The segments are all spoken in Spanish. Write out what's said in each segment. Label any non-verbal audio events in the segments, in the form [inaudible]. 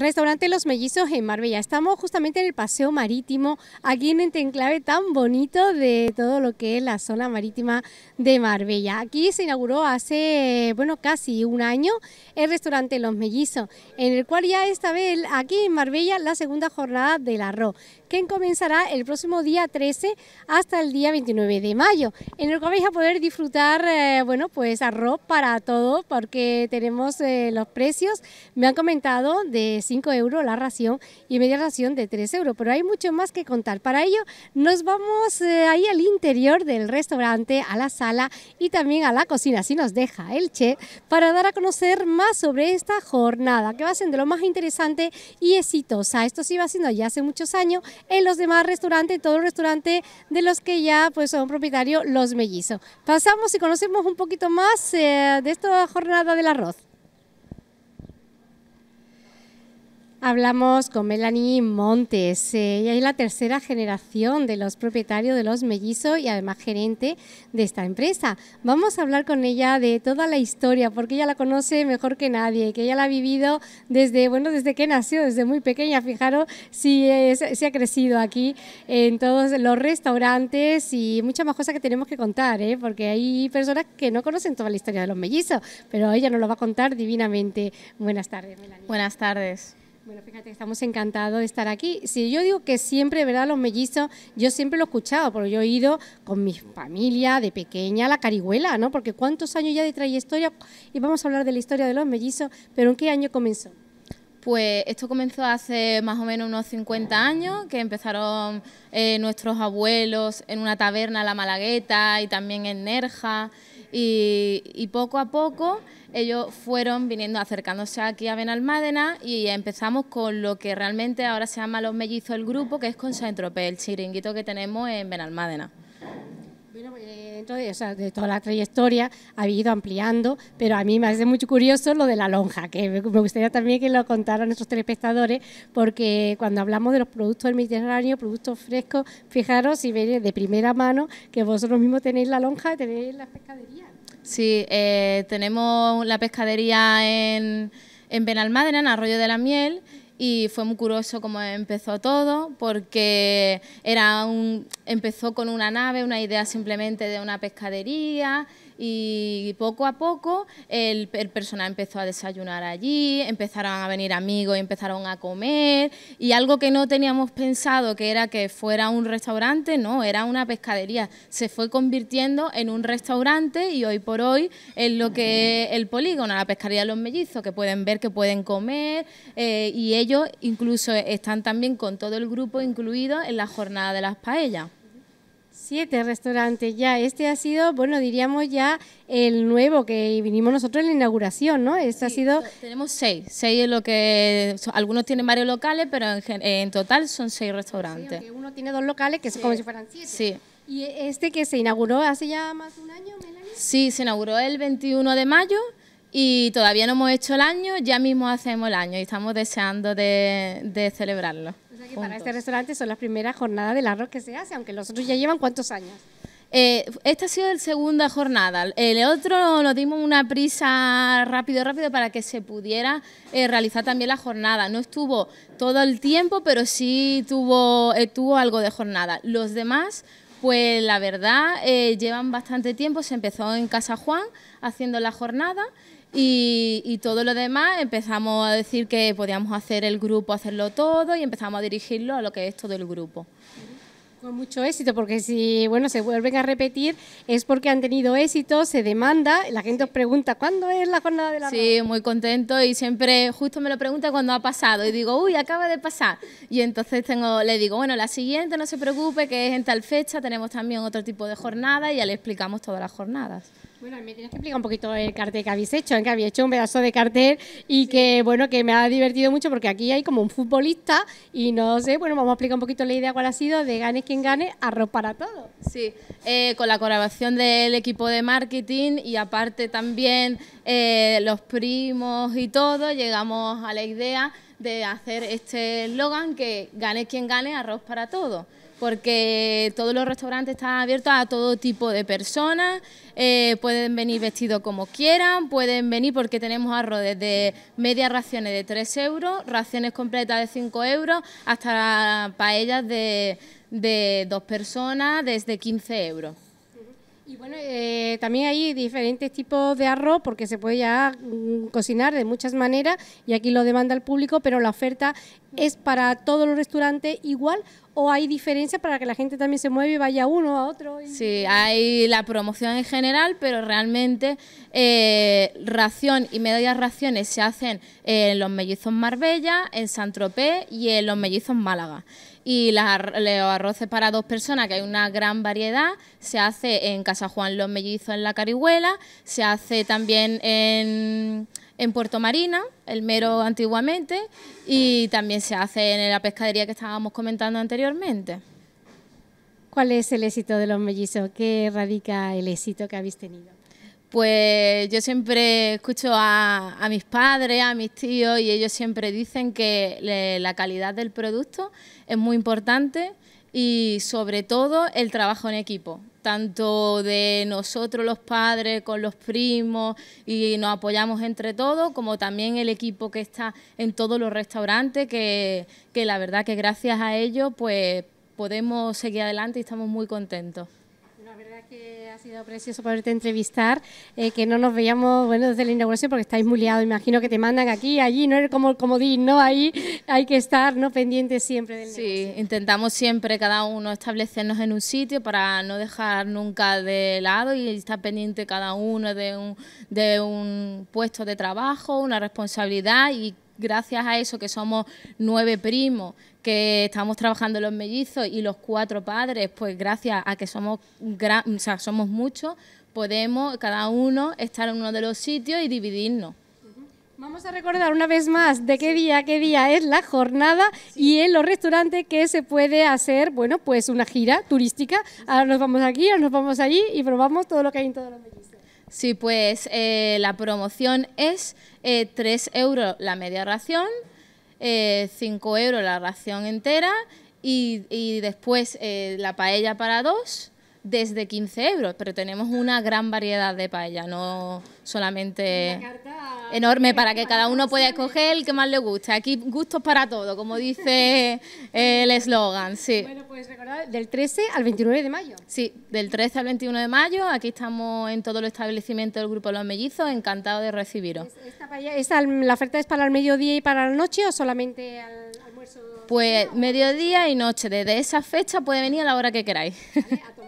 Restaurante Los Mellizos en Marbella. Estamos justamente en el paseo marítimo, aquí en este enclave tan bonito de todo lo que es la zona marítima de Marbella. Aquí se inauguró hace, bueno, casi un año el restaurante Los Mellizos, en el cual ya esta vez aquí en Marbella la segunda jornada del arroz, que comenzará el próximo día 13 hasta el día 29 de mayo, en el que vais a poder disfrutar, eh, bueno, pues arroz para todo, porque tenemos eh, los precios, me han comentado, de 5 euros la ración y media ración de 3 euros, pero hay mucho más que contar. Para ello nos vamos eh, ahí al interior del restaurante, a la sala y también a la cocina, si nos deja el chef, para dar a conocer más sobre esta jornada, que va a ser de lo más interesante y exitosa. Esto se iba haciendo ya hace muchos años en los demás restaurantes, todo el restaurante de los que ya pues son propietarios los mellizo Pasamos y conocemos un poquito más eh, de esta jornada del arroz. Hablamos con Melanie Montes. Eh, ella es la tercera generación de los propietarios de los mellizos y además gerente de esta empresa. Vamos a hablar con ella de toda la historia, porque ella la conoce mejor que nadie, que ella la ha vivido desde, bueno, desde que nació, desde muy pequeña. Fijaros si se ha crecido aquí en todos los restaurantes y muchas más cosas que tenemos que contar, ¿eh? porque hay personas que no conocen toda la historia de los mellizos, pero ella nos lo va a contar divinamente. Buenas tardes, Melanie. Buenas tardes. Bueno, fíjate, estamos encantados de estar aquí. si yo digo que siempre, ¿verdad? Los mellizos, yo siempre lo he escuchado, porque yo he ido con mi familia de pequeña a la Carihuela, ¿no? Porque cuántos años ya de trayectoria, y vamos a hablar de la historia de los mellizos, pero ¿en qué año comenzó? Pues esto comenzó hace más o menos unos 50 años, que empezaron eh, nuestros abuelos en una taberna, La Malagueta, y también en Nerja. Y, poco a poco ellos fueron viniendo acercándose aquí a Benalmádena y empezamos con lo que realmente ahora se llama Los Mellizos del Grupo, que es con Saint-Tropez, el chiringuito que tenemos en Benalmádena. Eh, entonces, de, toda la trayectoria ha ido ampliando, pero a mí me hace mucho curioso lo de la lonja, que me gustaría también que lo contaran nuestros telespectadores, porque cuando hablamos de los productos del Mediterráneo, productos frescos, fijaros y veis de primera mano que vosotros mismos tenéis la lonja, tenéis la pescadería. Sí, eh, tenemos la pescadería en, en Benalmádena, en Arroyo de la Miel, y fue muy curioso cómo empezó todo, porque era un, empezó con una nave, una idea simplemente de una pescadería y poco a poco el, personal empezó a desayunar allí, empezaron a venir amigos, empezaron a comer y algo que no teníamos pensado que era que fuera un restaurante, no, era una pescadería, se fue convirtiendo en un restaurante y hoy por hoy es lo que es el polígono, la pescadería de los mellizos, que pueden ver, que pueden comer eh, y ellos incluso están también con todo el grupo incluido en la jornada de las paellas. Siete restaurantes ya. Este ha sido, bueno, diríamos ya el nuevo que vinimos nosotros en la inauguración, ¿no? Este ha sido. Tenemos seis. Seis es lo que. Algunos tienen varios locales, pero en, total son seis restaurantes. uno tiene dos locales que es como si fueran siete. Sí. ¿Y este que se inauguró hace ya más de un año, Melanie? Sí, se inauguró el 21 de mayo y todavía no hemos hecho el año, ya mismo hacemos el año y estamos deseando de celebrarlo para este restaurante son las primeras jornadas del arroz que se hace, aunque los otros ya llevan cuántos años. Eh, esta ha sido la segunda jornada. El otro nos dimos una prisa rápido, rápido para que se pudiera eh, realizar también la jornada. No estuvo todo el tiempo, pero sí tuvo, eh, tuvo algo de jornada. Los demás, pues la verdad, llevan bastante tiempo. Se empezó en Casa Juan haciendo la jornada. Y, todo lo demás empezamos a decir que podíamos hacer el grupo, hacerlo todo y empezamos a dirigirlo a lo que es todo el grupo. Con mucho éxito, porque si bueno se vuelven a repetir es porque han tenido éxito, se demanda, la gente os pregunta cuándo es la jornada de la Sí, muy contento y siempre justo me lo pregunta cuando ha pasado y digo, uy, acaba de pasar. Y entonces tengo, le digo, bueno, la siguiente no se preocupe que es en tal fecha, tenemos también otro tipo de jornada y ya le explicamos todas las jornadas. Bueno, me tienes que explicar un poquito el cartel que habéis hecho, ¿eh? que habéis hecho un pedazo de cartel y que, bueno, que me ha divertido mucho porque aquí hay como un futbolista y no sé, bueno, vamos a explicar un poquito la idea cuál ha sido de ganes quien gane, arroz para todos. Sí, eh, con la colaboración del equipo de marketing y aparte también eh, los primos y todo, llegamos a la idea de hacer este eslogan que gane quien gane, arroz para todos porque todos los restaurantes están abiertos a todo tipo de personas, eh, pueden venir vestidos como quieran, pueden venir porque tenemos arroz desde medias raciones de 3 euros, raciones completas de 5 euros, hasta paellas de, de dos personas desde 15 euros. Y bueno, eh, también hay diferentes tipos de arroz porque se puede ya mm, cocinar de muchas maneras y aquí lo demanda el público, pero la oferta es para todos los restaurantes igual o hay diferencias para que la gente también se mueva y vaya uno a otro? Sí, hay la promoción en general, pero realmente eh, ración y medias raciones se hacen en los mellizos Marbella, en Santropé Tropez y en los mellizos Málaga y las, los arroces para dos personas, que hay una gran variedad, se hace en Casa Juan Los Mellizos en La Carihuela, se hace también en, en Puerto Marina, el mero antiguamente, y también se hace en la pescadería que estábamos comentando anteriormente. ¿Cuál es el éxito de los mellizos? ¿Qué radica el éxito que habéis tenido? Pues yo siempre escucho a, mis padres, a mis tíos y ellos siempre dicen que la calidad del producto es muy importante y sobre todo el trabajo en equipo, tanto de nosotros los padres con los primos y nos apoyamos entre todos, como también el equipo que está en todos los restaurantes, que, que la verdad que gracias a ellos pues podemos seguir adelante y estamos muy contentos verdad que ha sido precioso poderte entrevistar, eh, que no nos veíamos bueno desde la inauguración porque estáis muy liados, imagino que te mandan aquí, allí, no es como como ¿no? Ahí hay que estar no pendiente siempre del Sí, intentamos siempre cada uno establecernos en un sitio para no dejar nunca de lado y estar pendiente cada uno de un, de un puesto de trabajo, una responsabilidad y gracias a eso que somos nueve primos que estamos trabajando los mellizos y los cuatro padres, pues gracias a que somos, gran, somos muchos, podemos cada uno estar en uno de los sitios y dividirnos. Vamos a recordar una vez más de qué día, qué día es la jornada y en los restaurantes que se puede hacer, bueno, pues una gira turística. Ahora nos vamos aquí, ahora nos vamos allí y probamos todo lo que hay en todos los mellizos. Sí, pues eh, la promoción es 3 eh, euros la media ración, 5 eh, euros la ración entera y, después eh, la paella para dos desde 15 euros, pero tenemos una gran variedad de paella, no solamente enorme para que cada uno pueda escoger el que más le guste. Aquí gustos para todo, como dice el eslogan, sí. Bueno, pues recordad, del 13 al 29 de mayo. Sí, del 13 al 21 de mayo, aquí estamos en todo el establecimiento del Grupo Los Mellizos, encantados de recibiros. ¿Esta, esta, la oferta es para el mediodía y para la noche o solamente al almuerzo? Pues mediodía y noche, desde esa fecha puede venir a la hora que queráis.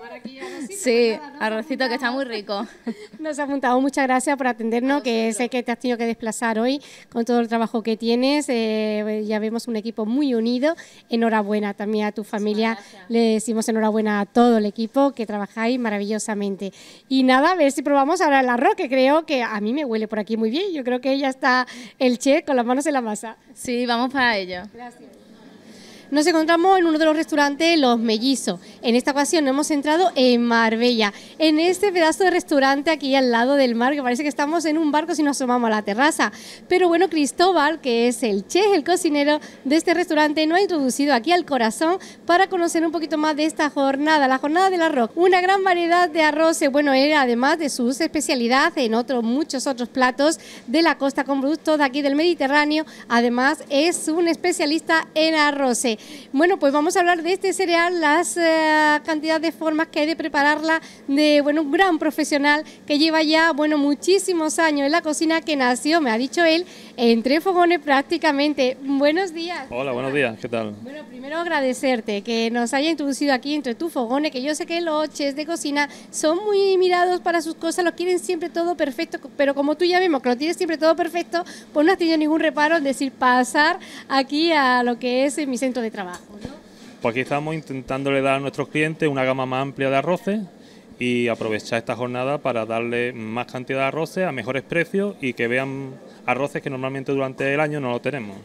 Pues sí, arrocito que está muy rico. [laughs] Nos ha apuntado, muchas gracias por atendernos, que sé que te has tenido que desplazar hoy con todo el trabajo que tienes. Eh, ya vemos un equipo muy unido. Enhorabuena también a tu familia. Le decimos enhorabuena a todo el equipo que trabajáis maravillosamente. Y nada, a ver si probamos ahora el arroz, que creo que a mí me huele por aquí muy bien. Yo creo que ya está el chef con las manos en la masa. Sí, vamos para ello. Gracias nos encontramos en uno de los restaurantes Los Mellizos. En esta ocasión hemos entrado en Marbella, en este pedazo de restaurante aquí al lado del mar, que parece que estamos en un barco si nos asomamos a la terraza. Pero bueno, Cristóbal, que es el chef, el cocinero de este restaurante, nos ha introducido aquí al corazón para conocer un poquito más de esta jornada, la jornada del arroz. Una gran variedad de arroces, bueno, él además de sus especialidades en otros muchos otros platos de la costa con productos de aquí del Mediterráneo, además es un especialista en arroces. Bueno, pues vamos a hablar de este cereal, las eh, cantidad de formas que hay de prepararla de bueno, un gran profesional que lleva ya bueno, muchísimos años en la cocina, que nació, me ha dicho él, entre fogones prácticamente. Buenos días. Hola, buenos días, ¿qué tal? Bueno, primero agradecerte que nos haya introducido aquí entre tus fogones, que yo sé que los chefs de cocina son muy mirados para sus cosas, lo quieren siempre todo perfecto, pero como tú ya vemos que lo tienes siempre todo perfecto, pues no has tenido ningún reparo en decir pasar aquí a lo que es mi centro de trabajo, Pues aquí estamos intentándole dar a nuestros clientes una gama más amplia de arroces y aprovechar esta jornada para darle más cantidad de arroces a mejores precios y que vean arroces que normalmente durante el año no lo tenemos.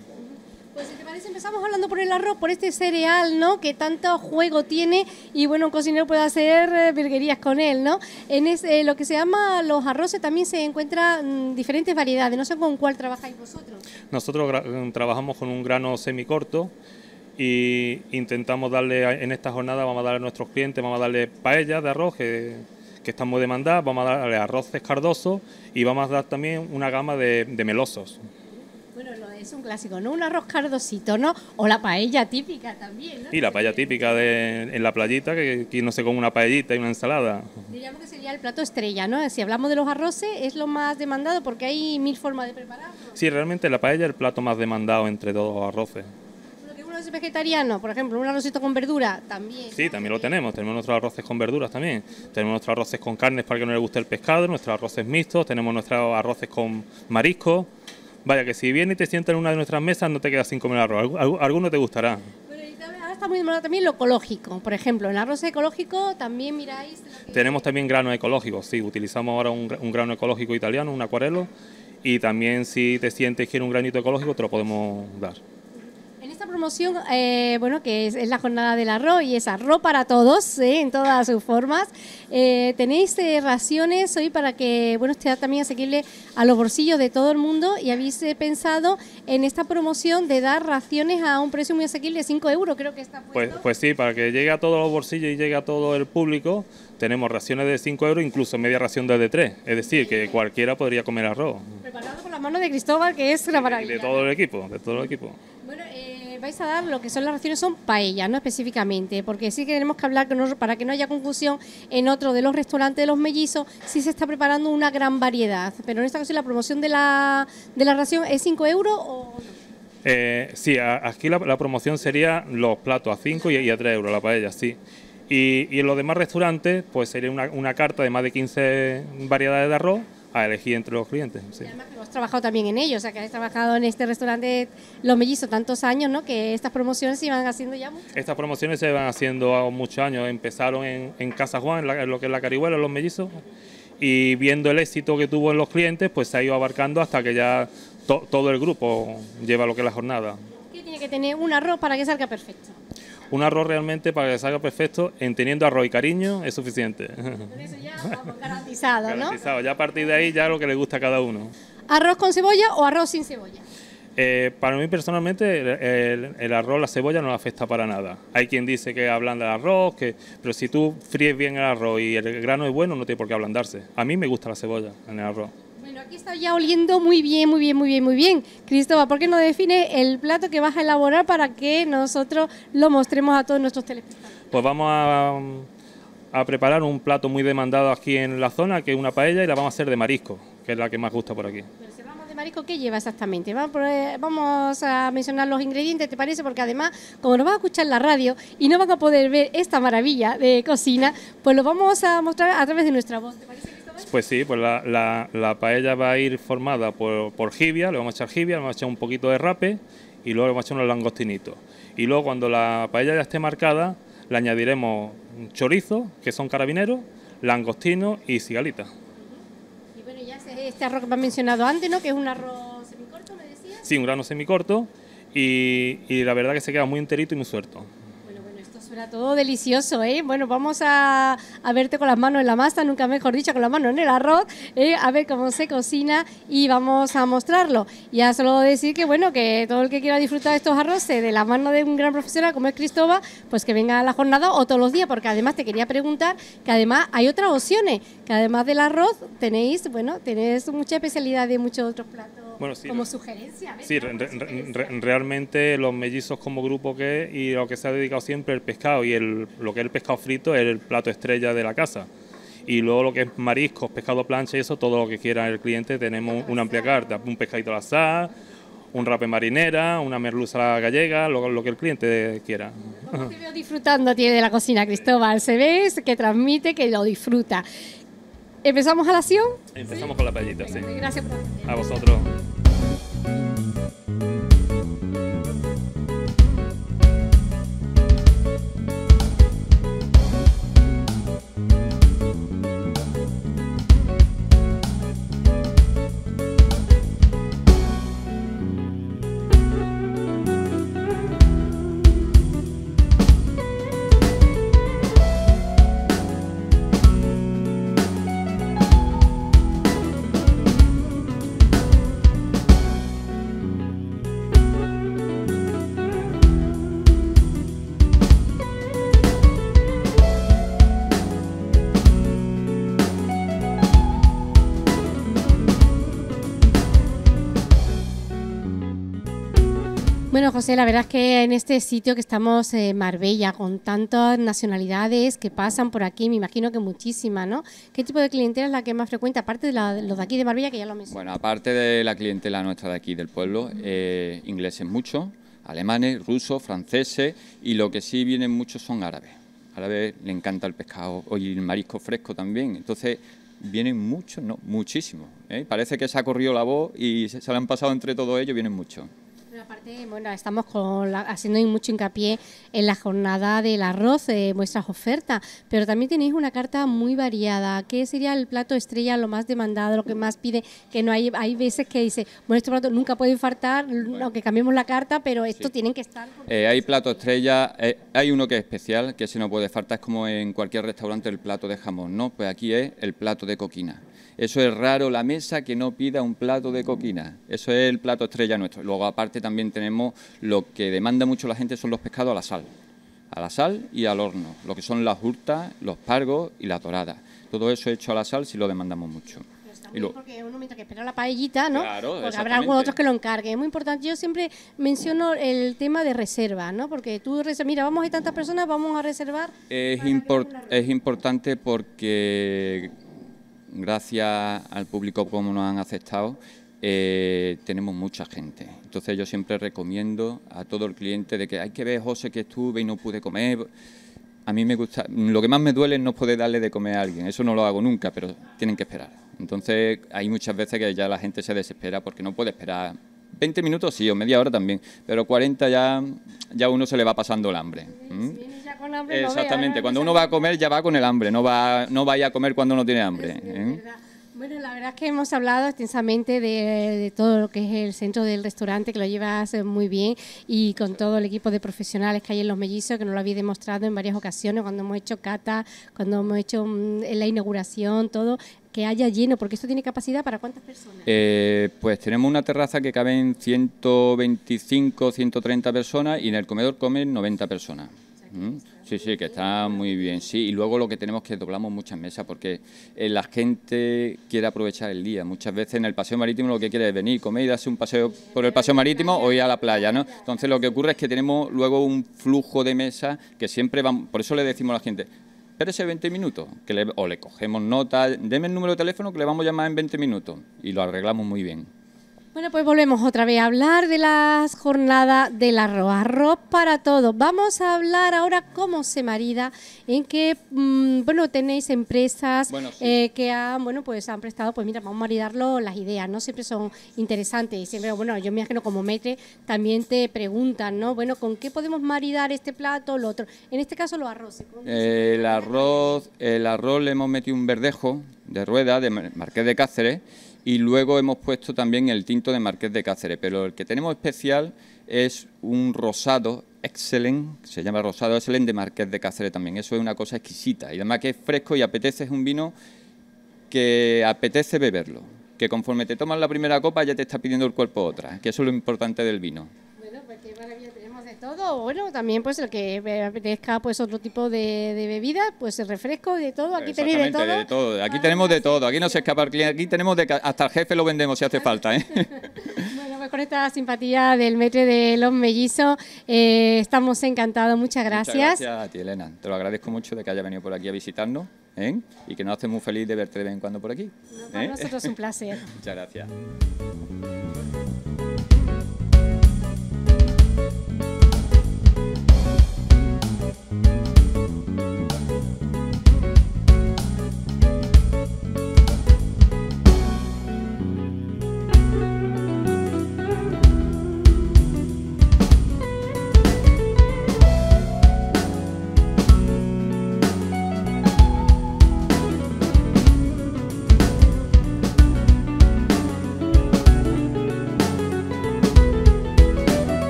Pues si te parece empezamos hablando por el arroz, por este cereal, ¿no? Que tanto juego tiene y bueno, un cocinero puede hacer eh, virguerías con él, ¿no? En eh, lo que se llama los arroces también se encuentran mm, diferentes variedades, no sé con cuál trabajáis vosotros. Nosotros mm, trabajamos con un grano semicorto, y intentamos darle en esta jornada, vamos a darle a nuestros clientes, vamos a darle paella de arroz eh, que, estamos muy demandadas, vamos a darle arroces cardosos y vamos a dar también una gama de, melosos. Bueno, es un clásico, ¿no? Un arroz cardosito, ¿no? O la paella típica también, ¿no? Y la paella típica de, en la playita, que, que no se come una paellita y una ensalada. Diríamos que sería el plato estrella, ¿no? Si hablamos de los arroces, es lo más demandado porque hay mil formas de prepararlo. Sí, realmente la paella es el plato más demandado entre todos los arroces vegetariano, por ejemplo, un arrocito con verdura, también. Sí, también lo tenemos. Tenemos nuestros arroces con verduras también. Tenemos nuestros arroces con carnes para que no le guste el pescado, nuestros arroces mixtos, tenemos nuestros arroces con marisco. Vaya, que si vienes y te sientas en una de nuestras mesas, no te quedas sin comer arroz. Alguno te gustará está muy demorado también lo ecológico. Por ejemplo, el arroz ecológico también miráis. Tenemos también granos ecológicos, sí. Utilizamos ahora un, grano ecológico italiano, un acuarelo. Y también, si te sientes que quieres un granito ecológico, te lo podemos dar promoción, eh, bueno, que es, la jornada del arroz y es arroz para todos, en todas sus formas. Eh, tenéis eh, raciones hoy para que, bueno, esté también asequible a los bolsillos de todo el mundo y habéis pensado en esta promoción de dar raciones a un precio muy asequible, 5 euros creo que está Pues, pues sí, para que llegue a todos los bolsillos y llegue a todo el público, tenemos raciones de 5 euros, incluso media ración de 3. Es decir, que cualquiera podría comer arroz. Preparado con la mano de Cristóbal, que es una maravilla. de todo el equipo, de todo el equipo. Eh, vais a dar lo que son las raciones, son paellas, ¿no? Específicamente, porque sí que tenemos que hablar para que no haya confusión en otro de los restaurantes de los mellizos, sí se está preparando una gran variedad, pero en esta ocasión la promoción de la, de la ración es 5 euros o eh, sí, aquí la, promoción sería los platos a 5 y, a 3 euros la paella, sí. Y, en los demás restaurantes, pues sería una carta de más de 15 variedades de arroz a elegir entre los clientes. Sí. además que trabajado también en ellos, o sea que has trabajado en este restaurante Los Mellizos tantos años, ¿no? Que estas promociones se iban haciendo ya mucho. Estas promociones se van haciendo muchos años, empezaron en, Casa Juan, lo que es la Carihuela, Los Mellizos, y viendo el éxito que tuvo en los clientes, pues se ha ido abarcando hasta que ya todo el grupo lleva lo que es la jornada. ¿Qué tiene que tener un arroz para que salga perfecto? un arroz realmente para que salga perfecto, en teniendo arroz y cariño es suficiente. Pero eso ya garantizado, ¿no? Garantizado, ya a partir de ahí ya lo que le gusta a cada uno. ¿Arroz con cebolla o arroz sin cebolla? Eh, para mí personalmente el, arroz, la cebolla no afecta para nada. Hay quien dice que ablanda el arroz, que, pero si tú fríes bien el arroz y el grano es bueno, no tiene por qué ablandarse. A mí me gusta la cebolla en el arroz. Bueno, aquí está ya oliendo muy bien, muy bien, muy bien, muy bien. Cristóbal, ¿por qué no define el plato que vas a elaborar para que nosotros lo mostremos a todos nuestros telespectadores? Pues vamos a, preparar un plato muy demandado aquí en la zona, que es una paella, y la vamos a hacer de marisco, que es la que más gusta por aquí. Pero si vamos de marisco, ¿qué lleva exactamente? Vamos a mencionar los ingredientes, ¿te parece? Porque además, como nos van a escuchar la radio y no van a poder ver esta maravilla de cocina, pues lo vamos a mostrar a través de nuestra voz, ¿te parece? Pues, pues sí, pues la, paella va a ir formada por, por, jibia, le vamos a echar jibia, le vamos a echar un poquito de rape y luego le vamos a echar unos langostinitos. Y luego cuando la paella ya esté marcada, le añadiremos chorizo, que son carabineros, langostino y cigalita. Y bueno, ya este arroz que me has mencionado antes, ¿no? Que es un arroz semicorto, me decías. Sí, un grano semicorto y, y la verdad que se queda muy enterito y muy suelto todo delicioso, ¿eh? Bueno, vamos a, verte con las manos en la masa, nunca mejor dicho, con las manos en el arroz, ¿eh? a ver cómo se cocina y vamos a mostrarlo. Ya solo decir que, bueno, que todo el que quiera disfrutar de estos arroces de la mano de un gran profesional como es Cristóbal, pues que venga a la jornada o todos los días, porque además te quería preguntar que además hay otras opciones, que además del arroz tenéis, bueno, tenéis mucha especialidad de muchos otros platos bueno, sí, como sugerencia. Sí, realmente los mellizos como grupo que es y lo que se ha dedicado siempre el pescado y el, lo que es el pescado frito es el plato estrella de la casa. Y luego lo que es mariscos, pescado plancha y eso, todo lo que quiera el cliente, tenemos una amplia carta, un pescadito al azar, un rape marinera, una merluza gallega, lo, que el cliente quiera. veo disfrutando tiene de la cocina, Cristóbal? Se ve que transmite que lo disfruta. ¿Empezamos a la acción? Empezamos con la payita, sí. Gracias por... A vosotros. Bueno, José, la verdad es que en este sitio que estamos, en eh, Marbella, con tantas nacionalidades que pasan por aquí, me imagino que muchísimas, ¿no? ¿Qué tipo de clientela es la que más frecuenta, aparte de los de aquí de Marbella, que ya lo mencioné? Bueno, aparte de la clientela nuestra de aquí del pueblo, eh, ingleses mucho, alemanes, rusos, franceses, y lo que sí vienen muchos son árabes. Árabes le encanta el pescado y el marisco fresco también, entonces vienen muchos, no, muchísimos. ¿eh? Parece que se ha corrido la voz y se, han pasado entre todos ellos, vienen muchos aparte, bueno, estamos con haciendo mucho hincapié en la jornada del arroz, eh, vuestras ofertas, pero también tenéis una carta muy variada. ¿Qué sería el plato estrella, lo más demandado, lo que más pide? Que no hay, hay veces que dice, bueno, este plato nunca puede faltar, aunque cambiemos la carta, pero esto tiene tienen que estar. Eh, hay plato estrella, eh, hay uno que es especial, que si no puede faltar, es como en cualquier restaurante el plato de jamón, ¿no? Pues aquí es el plato de coquina. Eso es raro la mesa que no pida un plato de coquina. Eso es el plato estrella nuestro. Luego aparte también tenemos lo que demanda mucho la gente son los pescados a la sal. A la sal y al horno, lo que son las hurtas, los pargos y las doradas. Todo eso hecho a la sal si lo demandamos mucho. muy bien porque uno mientras que espera la paellita, ¿no? Claro, porque habrá algunos otros que lo encarguen. Es muy importante. Yo siempre menciono el tema de reserva, ¿no? Porque tú mira, vamos a ir tantas personas, vamos a reservar. es importante porque gracias al público como nos han aceptado, eh, tenemos mucha gente. Entonces yo siempre recomiendo a todo el cliente de que hay que ver, José, que estuve y no pude comer. A mí me gusta, lo que más me duele es no poder darle de comer a alguien. Eso no lo hago nunca, pero tienen que esperar. Entonces hay muchas veces que ya la gente se desespera porque no puede esperar 20 minutos sí, o media hora también, pero 40 ya, ya uno se le va pasando el hambre. ya Con hambre Exactamente, ¿eh? cuando uno va a comer ya va con el hambre, no va, no vaya a comer cuando no tiene hambre. ¿eh? Bueno, la verdad es que hemos hablado extensamente de, de, todo lo que es el centro del restaurante, que lo llevas muy bien, y con todo el equipo de profesionales que hay en Los Mellizos, que nos lo habéis demostrado en varias ocasiones, cuando hemos hecho cata, cuando hemos hecho mm, la inauguración, todo que haya lleno? Porque esto tiene capacidad para cuántas personas. Eh, pues tenemos una terraza que cabe en 125, 130 personas y en el comedor comen 90 personas. ¿Mm? Sí, sí, que está muy bien, sí. Y luego lo que tenemos que doblamos muchas mesas porque eh, la gente quiere aprovechar el día. Muchas veces en el paseo marítimo lo que quiere es venir, comer y darse un paseo por el paseo marítimo o ir a la playa, ¿no? Entonces lo que ocurre es que tenemos luego un flujo de mesas que siempre van... Por eso le decimos a la gente, espérese 20 minutos, que le, o le cogemos nota, deme el número de teléfono que le vamos a llamar en 20 minutos y lo arreglamos muy bien. Bueno, pues volvemos otra vez a hablar de las jornadas del arroz, arroz para todos. Vamos a hablar ahora cómo se marida, en qué, mm, bueno, tenéis empresas eh, que han, bueno, pues han prestado, pues mira, vamos a maridarlo, las ideas, ¿no? Siempre son interesantes y siempre, bueno, yo me imagino como metre también te preguntan, ¿no? Bueno, ¿con qué podemos maridar este plato lo otro? En este caso, los arroces. Eh, el arroz, el arroz le hemos metido un verdejo de rueda de Marqués de Cáceres y luego hemos puesto también el tinto de Marqués de Cáceres, pero el que tenemos especial es un rosado excelente, se llama rosado excelente de Marqués de Cáceres también, eso es una cosa exquisita y además que es fresco y apetece, es un vino que apetece beberlo, que conforme te tomas la primera copa ya te está pidiendo el cuerpo otra, que eso es lo importante del vino. Pues todo, bueno, también pues el que apetezca pues otro tipo de, de bebida, pues el refresco, de todo, aquí tenéis de todo. Aquí tenemos de todo, aquí no se escapa el cliente, aquí tenemos de hasta el jefe lo vendemos si hace falta, ¿eh? [laughs] bueno, pues con esta simpatía del metre de los mellizos, eh, estamos encantados, muchas gracias. Muchas gracias a ti, Elena, te lo agradezco mucho de que haya venido por aquí a visitarnos. ¿eh? Y que nos hace muy feliz de verte de vez en cuando por aquí. No, para nosotros es un [laughs] placer. Muchas gracias.